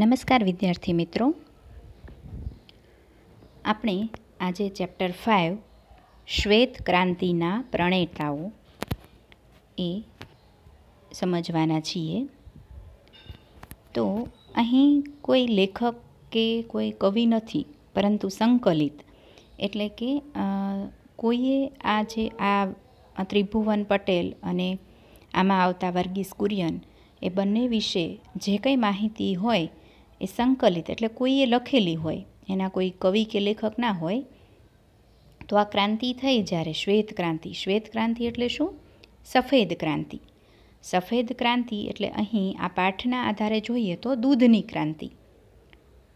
નમસ્કાર વિદ્યાર્થી મિત્રો આપણે આજે ચેપ્ટર ફાઇવ શ્વેત ક્રાંતિના પ્રણેતાઓ એ સમજવાના છીએ તો અહીં કોઈ લેખક કે કોઈ કવિ નથી પરંતુ સંકલિત એટલે કે કોઈએ આ જે આ ત્રિભુવન પટેલ અને આમાં આવતા વર્ગીસ કુરિયન એ બંને વિશે જે કંઈ માહિતી હોય એ સંકલિત એટલે કોઈએ લખેલી હોય એના કોઈ કવિ કે લેખક ના હોય તો આ ક્રાંતિ થઈ જ્યારે શ્વેત ક્રાંતિ શ્વેત ક્રાંતિ એટલે શું સફેદ ક્રાંતિ સફેદ ક્રાંતિ એટલે અહીં આ પાઠના આધારે જોઈએ તો દૂધની ક્રાંતિ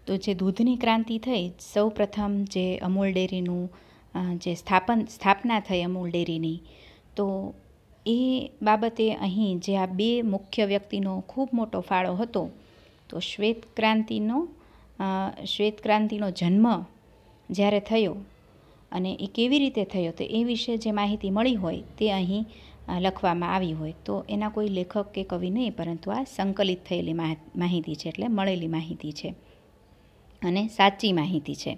તો જે દૂધની ક્રાંતિ થઈ સૌ પ્રથમ જે અમૂલ ડેરીનું જે સ્થાપન સ્થાપના થઈ અમૂલ ડેરીની તો એ બાબતે અહીં જે આ બે મુખ્ય વ્યક્તિનો ખૂબ મોટો ફાળો હતો તો શ્વેત ક્રાંતિનો શ્વેત ક્રાંતિનો જન્મ જ્યારે થયો અને એ કેવી રીતે થયો તો એ વિશે જે માહિતી મળી હોય તે અહીં લખવામાં આવી હોય તો એના કોઈ લેખક કે કવિ નહીં પરંતુ આ સંકલિત થયેલી માહિતી છે એટલે મળેલી માહિતી છે અને સાચી માહિતી છે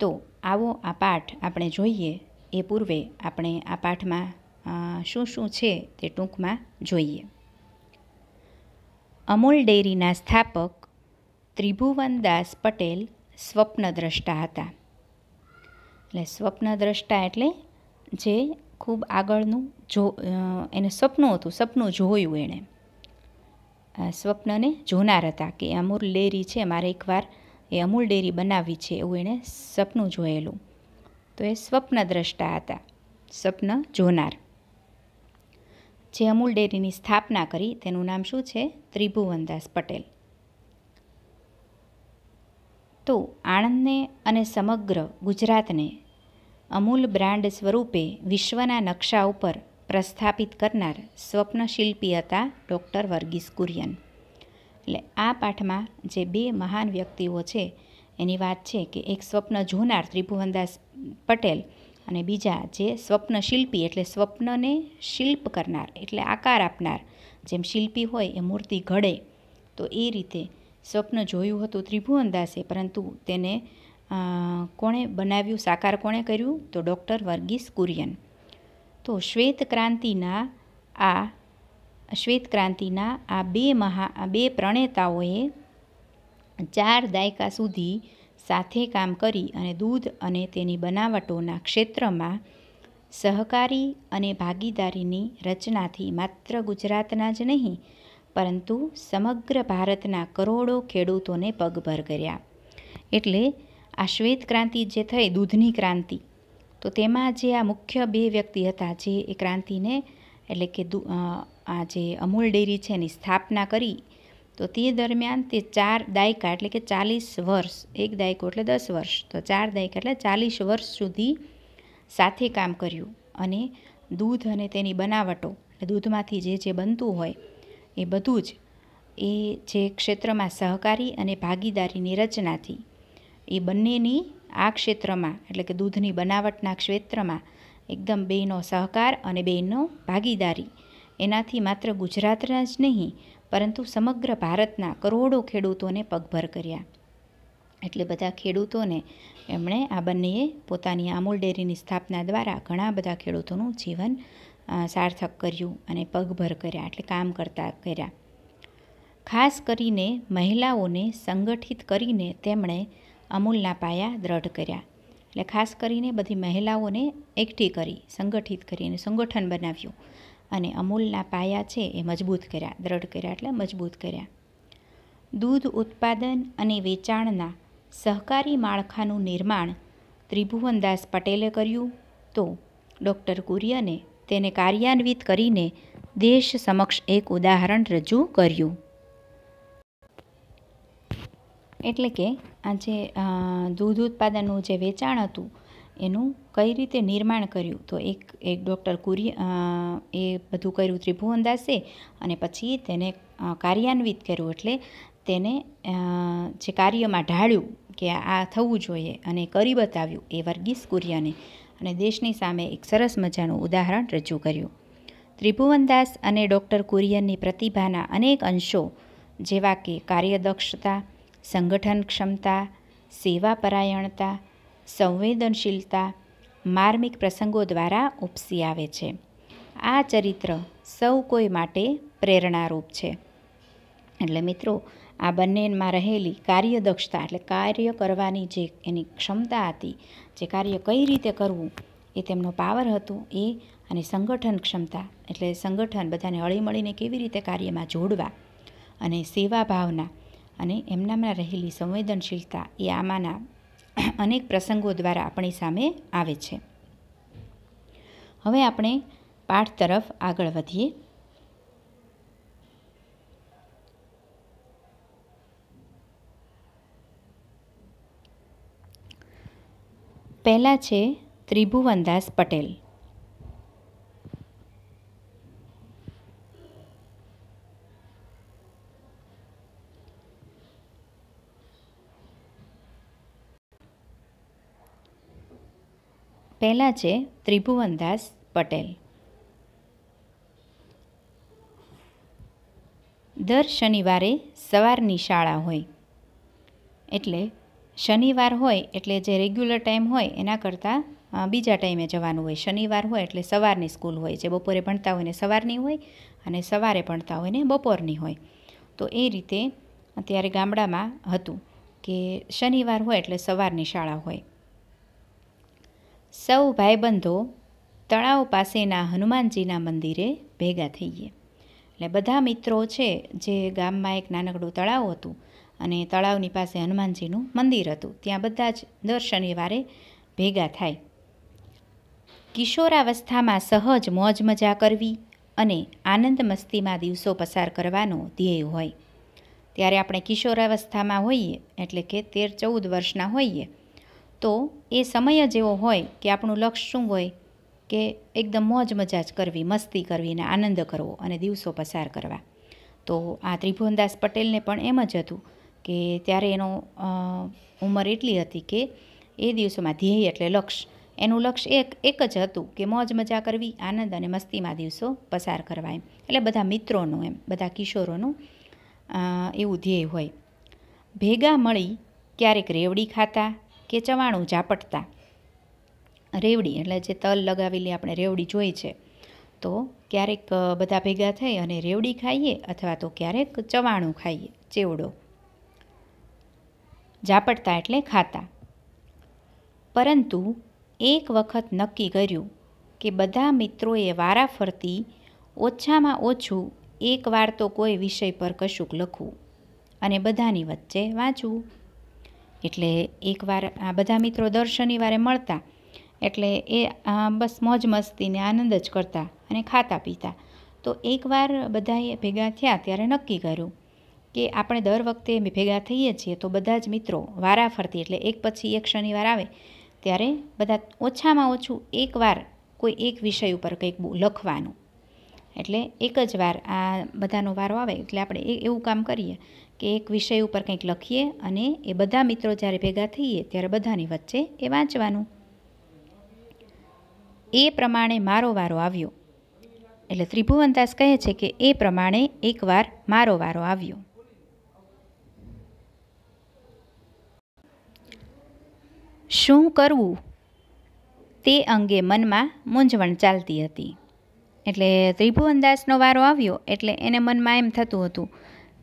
તો આવો આ પાઠ આપણે જોઈએ એ પૂર્વે આપણે આ પાઠમાં શું શું છે તે ટૂંકમાં જોઈએ અમૂલ ડેરીના સ્થાપક ત્રિભુવનદાસ પટેલ સ્વપ્નદ્રષ્ટા હતા એટલે સ્વપ્નદ્રષ્ટા એટલે જે ખૂબ આગળનું જો એને સપનું હતું સપનું જોયું એણે સ્વપ્નને જોનાર હતા કે અમૂલ ડેરી છે મારે એકવાર એ અમૂલ ડેરી બનાવવી છે એવું એણે સપનું જોયેલું તો એ સ્વપ્નદ્રષ્ટા હતા સપન જોનાર જે અમૂલ ડેરીની સ્થાપના કરી તેનું નામ શું છે ત્રિભુવનદાસ પટેલ તો આણંદને અને સમગ્ર ગુજરાતને અમૂલ બ્રાન્ડ સ્વરૂપે વિશ્વના નકશા ઉપર પ્રસ્થાપિત કરનાર સ્વપ્નશિલ્પી હતા ડૉક્ટર વર્ગીસ કુરિયન એટલે આ પાઠમાં જે બે મહાન વ્યક્તિઓ છે એની વાત છે કે એક સ્વપ્ન જોનાર ત્રિભુવનદાસ પટેલ અને બીજા જે સ્વપ્ન શિલ્પી એટલે સ્વપ્નને શિલ્પ કરનાર એટલે આકાર આપનાર જેમ શિલ્પી હોય એ મૂર્તિ ઘડે તો એ રીતે સ્વપ્ન જોયું હતું ત્રિભુવનદાસે પરંતુ તેને કોણે બનાવ્યું સાકાર કોણે કર્યું તો ડૉક્ટર વર્ગીસ કુરિયન તો શ્વેત ક્રાંતિના આ શ્વેત ક્રાંતિના આ બે મહા આ બે પ્રણેતાઓએ ચાર દાયકા સુધી સાથે કામ કરી અને દૂધ અને તેની બનાવટોના ક્ષેત્રમાં સહકારી અને ભાગીદારીની રચનાથી માત્ર ગુજરાતના જ નહીં પરંતુ સમગ્ર ભારતના કરોડો ખેડૂતોને પગભર કર્યા એટલે આ શ્વેત ક્રાંતિ જે થઈ દૂધની ક્રાંતિ તો તેમાં જે આ મુખ્ય બે વ્યક્તિ હતા જે એ ક્રાંતિને એટલે કે આ જે અમૂલ ડેરી છે એની સ્થાપના કરી તો તે દરમિયાન તે ચાર દાયકા એટલે કે ચાલીસ વર્ષ એક દાયકો એટલે દસ વર્ષ તો ચાર દાયકા એટલે ચાલીસ વર્ષ સુધી સાથે કામ કર્યું અને દૂધ અને તેની બનાવટો એટલે દૂધમાંથી જે જે બનતું હોય એ બધું જ એ જે ક્ષેત્રમાં સહકારી અને ભાગીદારીની રચનાથી એ બંનેની આ ક્ષેત્રમાં એટલે કે દૂધની બનાવટના ક્ષેત્રમાં એકદમ બેનો સહકાર અને બેનો ભાગીદારી એનાથી માત્ર ગુજરાતના જ નહીં પરંતુ સમગ્ર ભારતના કરોડો ખેડૂતોને પગભર કર્યા એટલે બધા ખેડૂતોને એમણે આ બંનેએ પોતાની આમૂલ ડેરીની સ્થાપના દ્વારા ઘણા બધા ખેડૂતોનું જીવન સાર્થક કર્યું અને પગભર કર્યા એટલે કામ કરતા કર્યા ખાસ કરીને મહિલાઓને સંગઠિત કરીને તેમણે અમૂલના પાયા દ્રઢ કર્યા એટલે ખાસ કરીને બધી મહિલાઓને એકઠી કરી સંગઠિત કરીને સંગઠન બનાવ્યું અને અમૂલના પાયા છે એ મજબૂત કર્યા દ્રઢ કર્યા એટલે મજબૂત કર્યા દૂધ ઉત્પાદન અને વેચાણના સહકારી માળખાનું નિર્માણ ત્રિભુવનદાસ પટેલે કર્યું તો ડૉક્ટર કુરિયને તેને કાર્યાન્વિત કરીને દેશ સમક્ષ એક ઉદાહરણ રજૂ કર્યું એટલે કે આ જે દૂધ ઉત્પાદનનું જે વેચાણ હતું એનું કઈ રીતે નિર્માણ કર્યું તો એક એક ડૉક્ટર કુરી એ બધું કર્યું ત્રિભુવન દાસે અને પછી તેને કાર્યાન્વિત કર્યું એટલે તેને જે કાર્યમાં ઢાળ્યું કે આ થવું જોઈએ અને કરી બતાવ્યું એ વર્ગીસ કુરિયાને અને દેશની સામે એક સરસ મજાનું ઉદાહરણ રજૂ કર્યું ત્રિભુવનદાસ અને ડૉક્ટર કુરિયનની પ્રતિભાના અનેક અંશો જેવા કે કાર્યદક્ષતા સંગઠન ક્ષમતા સેવા પરાયણતા સંવેદનશીલતા માર્મિક પ્રસંગો દ્વારા ઉપસી આવે છે આ ચરિત્ર સૌ કોઈ માટે પ્રેરણારૂપ છે એટલે મિત્રો આ બંનેમાં રહેલી કાર્યદક્ષતા એટલે કાર્ય કરવાની જે એની ક્ષમતા હતી જે કાર્ય કઈ રીતે કરવું એ તેમનો પાવર હતો એ અને સંગઠન ક્ષમતા એટલે સંગઠન બધાને હળીમળીને કેવી રીતે કાર્યમાં જોડવા અને સેવા ભાવના અને એમનામાં રહેલી સંવેદનશીલતા એ આમાંના અનેક પ્રસંગો દ્વારા આપણી સામે આવે છે હવે આપણે પાઠ તરફ આગળ વધીએ પહેલાં છે ત્રિભુવનદાસ પટેલ પહેલાં છે ત્રિભુવનદાસ પટેલ દર શનિવારે સવારની શાળા હોય એટલે શનિવાર હોય એટલે જે રેગ્યુલર ટાઈમ હોય એના કરતાં બીજા ટાઈમે જવાનું હોય શનિવાર હોય એટલે સવારની સ્કૂલ હોય જે બપોરે ભણતા હોય ને સવારની હોય અને સવારે ભણતા હોય ને બપોરની હોય તો એ રીતે અત્યારે ગામડામાં હતું કે શનિવાર હોય એટલે સવારની શાળા હોય સૌ ભાઈબંધો તળાવ પાસેના હનુમાનજીના મંદિરે ભેગા થઈએ એટલે બધા મિત્રો છે જે ગામમાં એક નાનકડું તળાવ હતું અને તળાવની પાસે હનુમાનજીનું મંદિર હતું ત્યાં બધા જ દર શનિવારે ભેગા થાય કિશોરાવસ્થામાં સહજ મોજ મજા કરવી અને આનંદ મસ્તીમાં દિવસો પસાર કરવાનો ધ્યેય હોય ત્યારે આપણે કિશોરાવસ્થામાં હોઈએ એટલે કે તેર ચૌદ વર્ષના હોઈએ તો એ સમય જ એવો હોય કે આપણું લક્ષ્ય શું હોય કે એકદમ મોજ મજા જ કરવી મસ્તી કરવી અને આનંદ કરવો અને દિવસો પસાર કરવા તો આ ત્રિભુવનદાસ પટેલને પણ એમ જ હતું કે ત્યારે એનો ઉંમર એટલી હતી કે એ દિવસોમાં ધ્યેય એટલે લક્ષ્ય એનું લક્ષ્ય એક એક જ હતું કે મોજ મજા કરવી આનંદ અને મસ્તીમાં દિવસો પસાર કરવા એમ એટલે બધા મિત્રોનું એમ બધા કિશોરોનું એવું ધ્યેય હોય ભેગા મળી ક્યારેક રેવડી ખાતા કે ચવાણું ઝાપટતા રેવડી એટલે જે તલ લગાવેલી આપણે રેવડી જોઈ છે તો ક્યારેક બધા ભેગા થઈ અને રેવડી ખાઈએ અથવા તો ક્યારેક ચવાણું ખાઈએ ચેવડો ઝાપટતા એટલે ખાતા પરંતુ એક વખત નક્કી કર્યું કે બધા મિત્રોએ વારા ફરતી ઓછામાં ઓછું એકવાર તો કોઈ વિષય પર કશુંક લખવું અને બધાની વચ્ચે વાંચવું એટલે એકવાર આ બધા મિત્રો દર શનિવારે મળતા એટલે એ બસ મોજ મસ્તીને આનંદ જ કરતા અને ખાતા પીતા તો એકવાર બધાએ ભેગા થયા ત્યારે નક્કી કર્યું કે આપણે દર વખતે ભેગા થઈએ છીએ તો બધા જ મિત્રો વારા ફરતી એટલે એક પછી એક શનિવાર આવે ત્યારે બધા ઓછામાં ઓછું એકવાર કોઈ એક વિષય ઉપર કંઈક લખવાનું એટલે એક જ વાર આ બધાનો વારો આવે એટલે આપણે એવું કામ કરીએ કે એક વિષય ઉપર કંઈક લખીએ અને એ બધા મિત્રો જ્યારે ભેગા થઈએ ત્યારે બધાની વચ્ચે એ વાંચવાનું એ પ્રમાણે મારો વારો આવ્યો એટલે ત્રિભુવનદાસ કહે છે કે એ પ્રમાણે એકવાર મારો વારો આવ્યો શું કરવું તે અંગે મનમાં મૂંઝવણ ચાલતી હતી એટલે ત્રિભુવનદાસનો વારો આવ્યો એટલે એને મનમાં એમ થતું હતું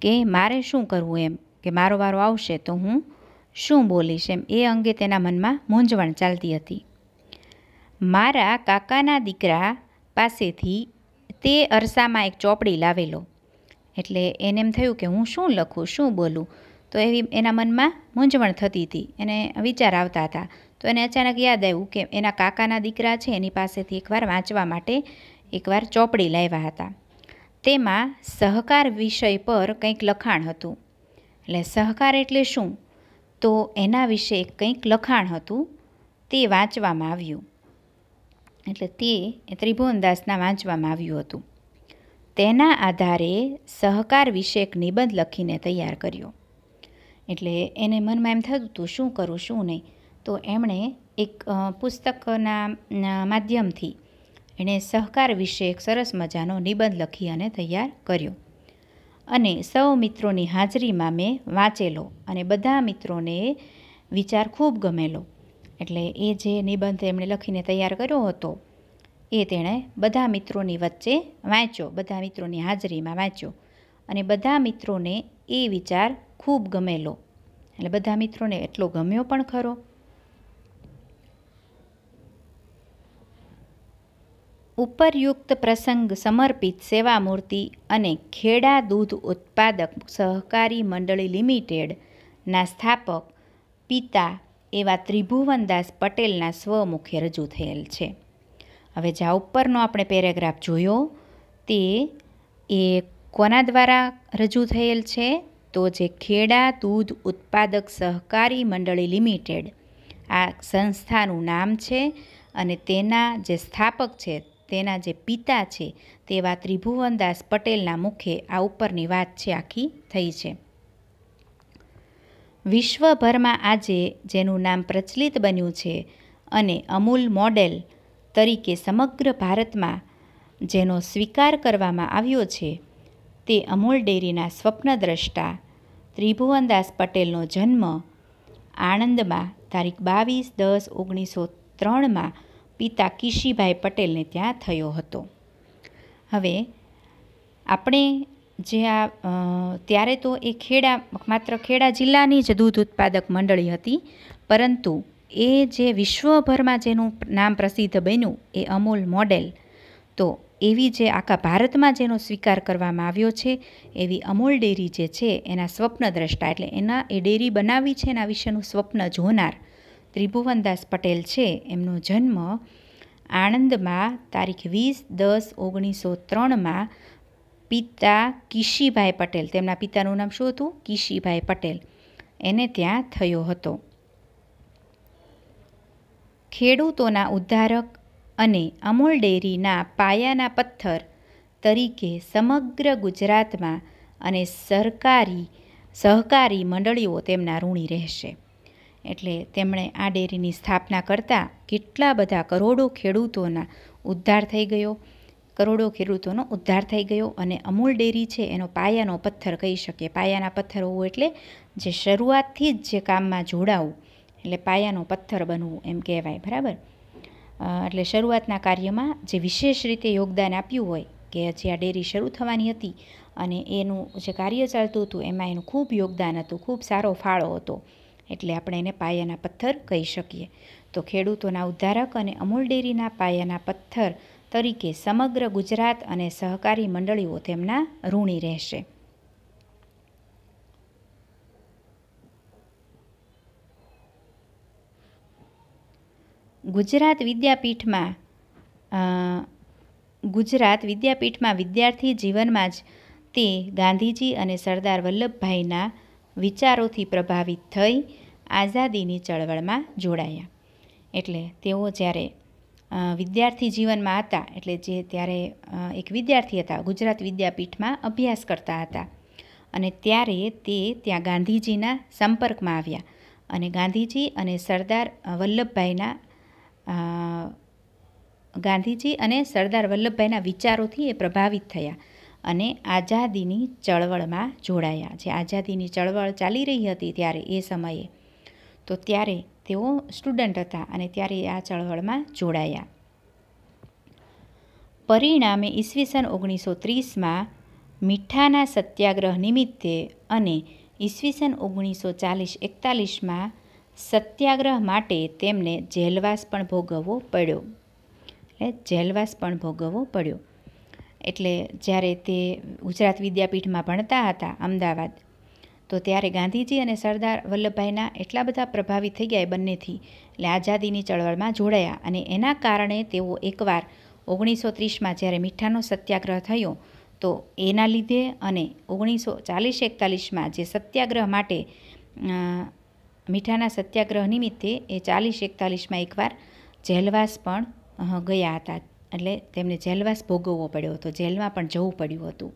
કે મારે શું કરવું એમ કે મારો વારો આવશે તો હું શું બોલીશ એમ એ અંગે તેના મનમાં મૂંઝવણ ચાલતી હતી મારા કાકાના દીકરા પાસેથી તે અરસામાં એક ચોપડી લાવેલો એટલે એને એમ થયું કે હું શું લખું શું બોલું તો એવી એના મનમાં મૂંઝવણ થતી હતી એને વિચાર આવતા હતા તો એને અચાનક યાદ આવ્યું કે એના કાકાના દીકરા છે એની પાસેથી એકવાર વાંચવા માટે એકવાર ચોપડી લાવ્યા હતા તેમાં સહકાર વિષય પર કંઈક લખાણ હતું એટલે સહકાર એટલે શું તો એના વિશે કંઈક લખાણ હતું તે વાંચવામાં આવ્યું એટલે તે ત્રિભુવનદાસના વાંચવામાં આવ્યું હતું તેના આધારે સહકાર એક નિબંધ લખીને તૈયાર કર્યો એટલે એને મનમાં એમ થતું હતું શું કરું શું નહીં તો એમણે એક પુસ્તકના માધ્યમથી એણે સહકાર વિશે એક સરસ મજાનો નિબંધ લખી અને તૈયાર કર્યો અને સૌ મિત્રોની હાજરીમાં મેં વાંચેલો અને બધા મિત્રોને વિચાર ખૂબ ગમેલો એટલે એ જે નિબંધ એમણે લખીને તૈયાર કર્યો હતો એ તેણે બધા મિત્રોની વચ્ચે વાંચ્યો બધા મિત્રોની હાજરીમાં વાંચ્યો અને બધા મિત્રોને એ વિચાર ખૂબ ગમેલો એટલે બધા મિત્રોને એટલો ગમ્યો પણ ખરો ઉપરયુક્ત પ્રસંગ સમર્પિત સેવામૂર્તિ અને ખેડા દૂધ ઉત્પાદક સહકારી મંડળી લિમિટેડના સ્થાપક પિતા એવા ત્રિભુવનદાસ પટેલના સ્વમુખે રજૂ થયેલ છે હવે જ્યાં ઉપરનો આપણે પેરેગ્રાફ જોયો તે એ કોના દ્વારા રજૂ થયેલ છે તો જે ખેડા દૂધ ઉત્પાદક સહકારી મંડળી લિમિટેડ આ સંસ્થાનું નામ છે અને તેના જે સ્થાપક છે તેના જે પિતા છે તેવા ત્રિભુવનદાસ પટેલના મુખે આ ઉપરની વાત છે આખી થઈ છે વિશ્વભરમાં આજે જેનું નામ પ્રચલિત બન્યું છે અને અમૂલ મોડેલ તરીકે સમગ્ર ભારતમાં જેનો સ્વીકાર કરવામાં આવ્યો છે તે અમૂલ ડેરીના સ્વપ્નદ્રષ્ટા ત્રિભુવનદાસ પટેલનો જન્મ આણંદમાં તારીખ બાવીસ દસ ઓગણીસો ત્રણમાં પિતા કિશીભાઈ પટેલને ત્યાં થયો હતો હવે આપણે જે આ ત્યારે તો એ ખેડા માત્ર ખેડા જિલ્લાની જ દૂધ ઉત્પાદક મંડળી હતી પરંતુ એ જે વિશ્વભરમાં જેનું નામ પ્રસિદ્ધ બન્યું એ અમૂલ મોડેલ તો એવી જે આખા ભારતમાં જેનો સ્વીકાર કરવામાં આવ્યો છે એવી અમૂલ ડેરી જે છે એના સ્વપ્નદ્રષ્ટા એટલે એના એ ડેરી બનાવી છે એના વિશેનું સ્વપ્ન જોનાર ત્રિભુવનદાસ પટેલ છે એમનો જન્મ આણંદમાં તારીખ વીસ દસ ઓગણીસો ત્રણમાં પિતા કિશીભાઈ પટેલ તેમના પિતાનું નામ શું હતું કિશીભાઈ પટેલ એને ત્યાં થયો હતો ખેડૂતોના ઉદ્ધારક અને અમૂલ ડેરીના પાયાના પથ્થર તરીકે સમગ્ર ગુજરાતમાં અને સરકારી સહકારી મંડળીઓ તેમના ઋણી રહેશે એટલે તેમણે આ ડેરીની સ્થાપના કરતાં કેટલા બધા કરોડો ખેડૂતોના ઉદ્ધાર થઈ ગયો કરોડો ખેડૂતોનો ઉદ્ધાર થઈ ગયો અને અમૂલ ડેરી છે એનો પાયાનો પથ્થર કહી શકીએ પાયાના પથ્થર હોવું એટલે જે શરૂઆતથી જ જે કામમાં જોડાવું એટલે પાયાનો પથ્થર બનવું એમ કહેવાય બરાબર એટલે શરૂઆતના કાર્યમાં જે વિશેષ રીતે યોગદાન આપ્યું હોય કે હજી આ ડેરી શરૂ થવાની હતી અને એનું જે કાર્ય ચાલતું હતું એમાં એનું ખૂબ યોગદાન હતું ખૂબ સારો ફાળો હતો એટલે આપણે એને પાયાના પથ્થર કહી શકીએ તો ખેડૂતોના ઉદ્ધારક અને અમૂલ ડેરીના પાયાના પથ્થર તરીકે સમગ્ર ગુજરાત અને સહકારી મંડળીઓ તેમના ઋણી રહેશે ગુજરાત વિદ્યાપીઠમાં ગુજરાત વિદ્યાપીઠમાં વિદ્યાર્થી જીવનમાં જ તે ગાંધીજી અને સરદાર વલ્લભભાઈના વિચારોથી પ્રભાવિત થઈ આઝાદીની ચળવળમાં જોડાયા એટલે તેઓ જ્યારે વિદ્યાર્થી જીવનમાં હતા એટલે જે ત્યારે એક વિદ્યાર્થી હતા ગુજરાત વિદ્યાપીઠમાં અભ્યાસ કરતા હતા અને ત્યારે તે ત્યાં ગાંધીજીના સંપર્કમાં આવ્યા અને ગાંધીજી અને સરદાર વલ્લભભાઈના ગાંધીજી અને સરદાર વલ્લભભાઈના વિચારોથી એ પ્રભાવિત થયા અને આઝાદીની ચળવળમાં જોડાયા જે આઝાદીની ચળવળ ચાલી રહી હતી ત્યારે એ સમયે તો ત્યારે તેઓ સ્ટુડન્ટ હતા અને ત્યારે આ ચળવળમાં જોડાયા પરિણામે ઈસવીસન ઓગણીસો ત્રીસમાં મીઠાના સત્યાગ્રહ નિમિત્તે અને ઈસવીસન ઓગણીસો ચાલીસ એકતાલીસમાં સત્યાગ્રહ માટે તેમને જેલવાસ પણ ભોગવવો પડ્યો એટલે જેલવાસ પણ ભોગવવો પડ્યો એટલે જ્યારે તે ગુજરાત વિદ્યાપીઠમાં ભણતા હતા અમદાવાદ તો ત્યારે ગાંધીજી અને સરદાર વલ્લભભાઈના એટલા બધા પ્રભાવિત થઈ ગયા બંનેથી એટલે આઝાદીની ચળવળમાં જોડાયા અને એના કારણે તેઓ એકવાર ઓગણીસો ત્રીસમાં જ્યારે મીઠાનો સત્યાગ્રહ થયો તો એના લીધે અને ઓગણીસો ચાલીસ એકતાલીસમાં જે સત્યાગ્રહ માટે મીઠાના સત્યાગ્રહ નિમિત્તે એ ચાલીસ એકતાલીસમાં એકવાર જેલવાસ પણ ગયા હતા એટલે તેમને જેલવાસ ભોગવવો પડ્યો હતો જેલમાં પણ જવું પડ્યું હતું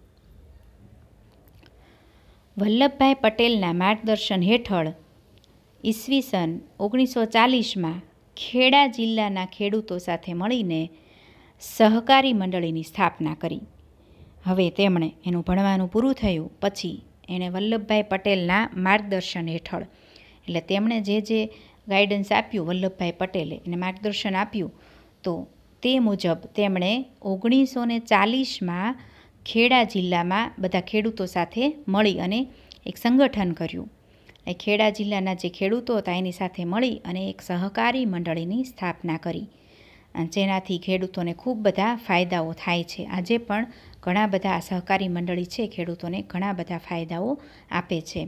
વલ્લભભાઈ પટેલના માર્ગદર્શન હેઠળ ઈસવીસન ઓગણીસો ચાલીસમાં ખેડા જિલ્લાના ખેડૂતો સાથે મળીને સહકારી મંડળીની સ્થાપના કરી હવે તેમણે એનું ભણવાનું પૂરું થયું પછી એણે વલ્લભભાઈ પટેલના માર્ગદર્શન હેઠળ એટલે તેમણે જે જે ગાઈડન્સ આપ્યું વલ્લભભાઈ પટેલે એને માર્ગદર્શન આપ્યું તો તે મુજબ તેમણે ઓગણીસો ને ચાલીસમાં ખેડા જિલ્લામાં બધા ખેડૂતો સાથે મળી અને એક સંગઠન કર્યું એ ખેડા જિલ્લાના જે ખેડૂતો હતા એની સાથે મળી અને એક સહકારી મંડળીની સ્થાપના કરી જેનાથી ખેડૂતોને ખૂબ બધા ફાયદાઓ થાય છે આજે પણ ઘણા બધા સહકારી મંડળી છે ખેડૂતોને ઘણા બધા ફાયદાઓ આપે છે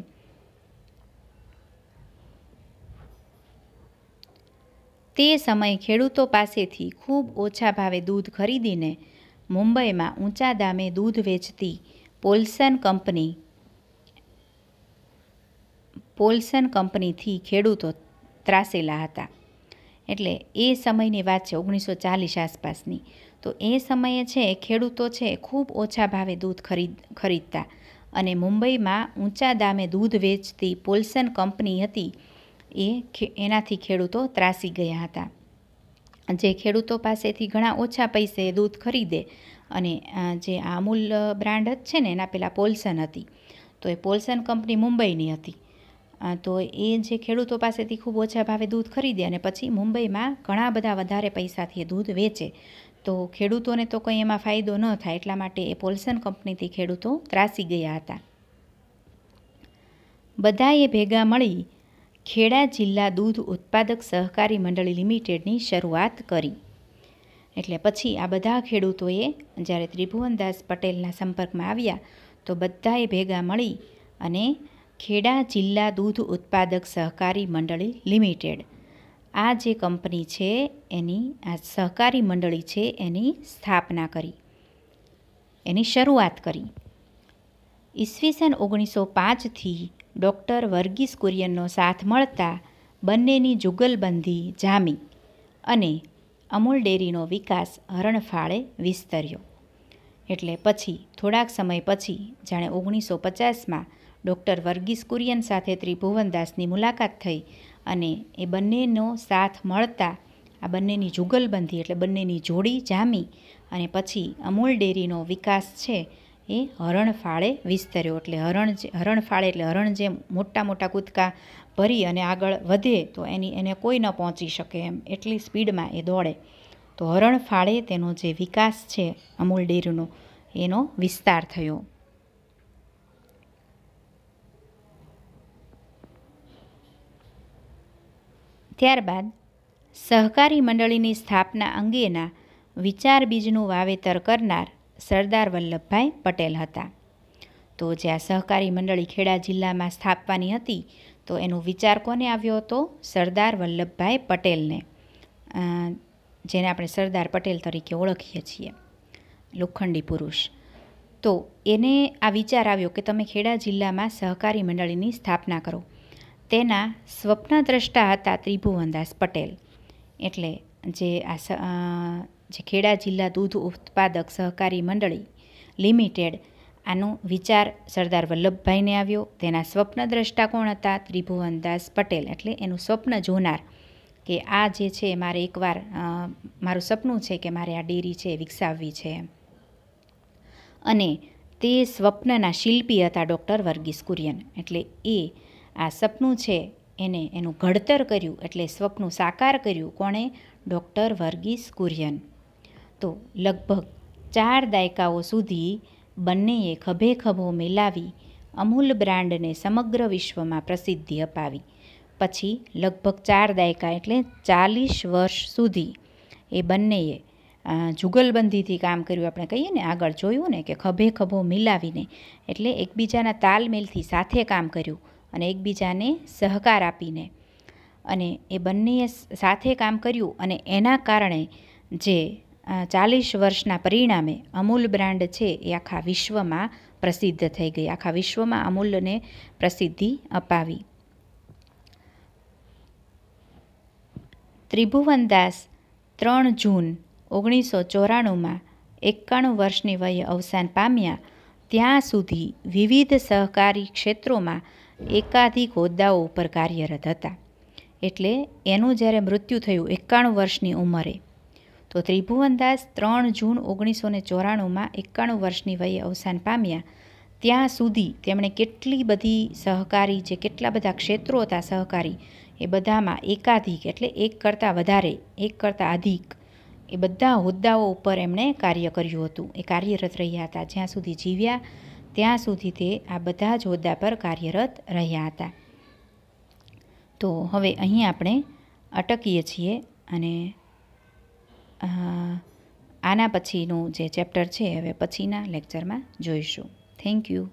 તે સમયે ખેડૂતો પાસેથી ખૂબ ઓછા ભાવે દૂધ ખરીદીને મુંબઈમાં ઊંચા દામે દૂધ વેચતી પોલ્સન કંપની પોલ્સન કંપનીથી ખેડૂતો ત્રાસેલા હતા એટલે એ સમયની વાત છે ઓગણીસો ચાલીસ આસપાસની તો એ સમયે છે ખેડૂતો છે ખૂબ ઓછા ભાવે દૂધ ખરીદ ખરીદતા અને મુંબઈમાં ઊંચા દામે દૂધ વેચતી પોલ્સન કંપની હતી એ એનાથી ખેડૂતો ત્રાસી ગયા હતા જે ખેડૂતો પાસેથી ઘણા ઓછા પૈસે દૂધ ખરીદે અને જે આમૂલ બ્રાન્ડ જ છે ને એના પહેલાં પોલસન હતી તો એ પોલસન કંપની મુંબઈની હતી તો એ જે ખેડૂતો પાસેથી ખૂબ ઓછા ભાવે દૂધ ખરીદે અને પછી મુંબઈમાં ઘણા બધા વધારે પૈસાથી દૂધ વેચે તો ખેડૂતોને તો કંઈ એમાં ફાયદો ન થાય એટલા માટે એ પોલસન કંપનીથી ખેડૂતો ત્રાસી ગયા હતા બધાએ ભેગા મળી ખેડા જિલ્લા દૂધ ઉત્પાદક સહકારી મંડળી લિમિટેડની શરૂઆત કરી એટલે પછી આ બધા ખેડૂતોએ જ્યારે ત્રિભુવનદાસ પટેલના સંપર્કમાં આવ્યા તો બધાએ ભેગા મળી અને ખેડા જિલ્લા દૂધ ઉત્પાદક સહકારી મંડળી લિમિટેડ આ જે કંપની છે એની આ સહકારી મંડળી છે એની સ્થાપના કરી એની શરૂઆત કરી ઈસવીસન ઓગણીસો પાંચથી ડૉક્ટર વર્ગીસ કુરિયનનો સાથ મળતા બંનેની જુગલબંધી જામી અને અમૂલ ડેરીનો વિકાસ હરણફાળે વિસ્તર્યો એટલે પછી થોડાક સમય પછી જાણે ઓગણીસો પચાસમાં ડૉક્ટર વર્ગીસ કુરિયન સાથે ત્રિભુવનદાસની મુલાકાત થઈ અને એ બંનેનો સાથ મળતા આ બંનેની જુગલબંધી એટલે બંનેની જોડી જામી અને પછી અમૂલ ડેરીનો વિકાસ છે એ હરણ ફાળે વિસ્તર્યો એટલે હરણ હરણ ફાળે એટલે હરણ જે મોટા મોટા કૂદકા ભરી અને આગળ વધે તો એની એને કોઈ ન પહોંચી શકે એમ એટલી સ્પીડમાં એ દોડે તો હરણ ફાળે તેનો જે વિકાસ છે અમૂલ ડેરીનો એનો વિસ્તાર થયો ત્યારબાદ સહકારી મંડળીની સ્થાપના અંગેના વિચારબીજનું વાવેતર કરનાર સરદાર વલ્લભભાઈ પટેલ હતા તો જે આ સહકારી મંડળી ખેડા જિલ્લામાં સ્થાપવાની હતી તો એનો વિચાર કોને આવ્યો હતો સરદાર વલ્લભભાઈ પટેલને જેને આપણે સરદાર પટેલ તરીકે ઓળખીએ છીએ લોખંડી પુરુષ તો એને આ વિચાર આવ્યો કે તમે ખેડા જિલ્લામાં સહકારી મંડળીની સ્થાપના કરો તેના સ્વપ્નદ્રષ્ટા હતા ત્રિભુવનદાસ પટેલ એટલે જે આ જે ખેડા જિલ્લા દૂધ ઉત્પાદક સહકારી મંડળી લિમિટેડ આનો વિચાર સરદાર વલ્લભભાઈને આવ્યો તેના સ્વપ્નદ્રષ્ટા કોણ હતા ત્રિભુવનદાસ પટેલ એટલે એનું સ્વપ્ન જોનાર કે આ જે છે મારે એકવાર મારું સપનું છે કે મારે આ ડેરી છે વિકસાવવી છે અને તે સ્વપ્નના શિલ્પી હતા ડૉક્ટર વર્ગીસ કુરિયન એટલે એ આ સપનું છે એને એનું ઘડતર કર્યું એટલે સ્વપ્નું સાકાર કર્યું કોણે ડૉક્ટર વર્ગીસ કુરિયન તો લગભગ ચાર દાયકાઓ સુધી બંનેએ ખભે ખભો મિલાવી અમૂલ બ્રાન્ડને સમગ્ર વિશ્વમાં પ્રસિદ્ધિ અપાવી પછી લગભગ ચાર દાયકા એટલે ચાલીસ વર્ષ સુધી એ બંનેએ જુગલબંધીથી કામ કર્યું આપણે કહીએ ને આગળ જોયું ને કે ખભે ખભો મિલાવીને એટલે એકબીજાના તાલમેલથી સાથે કામ કર્યું અને એકબીજાને સહકાર આપીને અને એ બંનેએ સાથે કામ કર્યું અને એના કારણે જે ચાલીસ વર્ષના પરિણામે અમૂલ બ્રાન્ડ છે એ આખા વિશ્વમાં પ્રસિદ્ધ થઈ ગઈ આખા વિશ્વમાં અમૂલને પ્રસિદ્ધિ અપાવી ત્રિભુવનદાસ ત્રણ જૂન ઓગણીસો ચોરાણુંમાં એકાણું વર્ષની વયે અવસાન પામ્યા ત્યાં સુધી વિવિધ સહકારી ક્ષેત્રોમાં એકાધિક હોદ્દાઓ ઉપર કાર્યરત હતા એટલે એનું જ્યારે મૃત્યુ થયું એકાણું વર્ષની ઉંમરે તો ત્રિભુવનદાસ ત્રણ જૂન ઓગણીસો ને ચોરાણુંમાં એકાણું વર્ષની વયે અવસાન પામ્યા ત્યાં સુધી તેમણે કેટલી બધી સહકારી જે કેટલા બધા ક્ષેત્રો હતા સહકારી એ બધામાં એકાધિક એટલે એક કરતાં વધારે એક કરતાં અધિક એ બધા હોદ્દાઓ ઉપર એમણે કાર્ય કર્યું હતું એ કાર્યરત રહ્યા હતા જ્યાં સુધી જીવ્યા ત્યાં સુધી તે આ બધા જ હોદ્દા પર કાર્યરત રહ્યા હતા તો હવે અહીં આપણે અટકીએ છીએ અને આના પછીનું જે ચેપ્ટર છે હવે પછીના લેક્ચરમાં જોઈશું થેન્ક યુ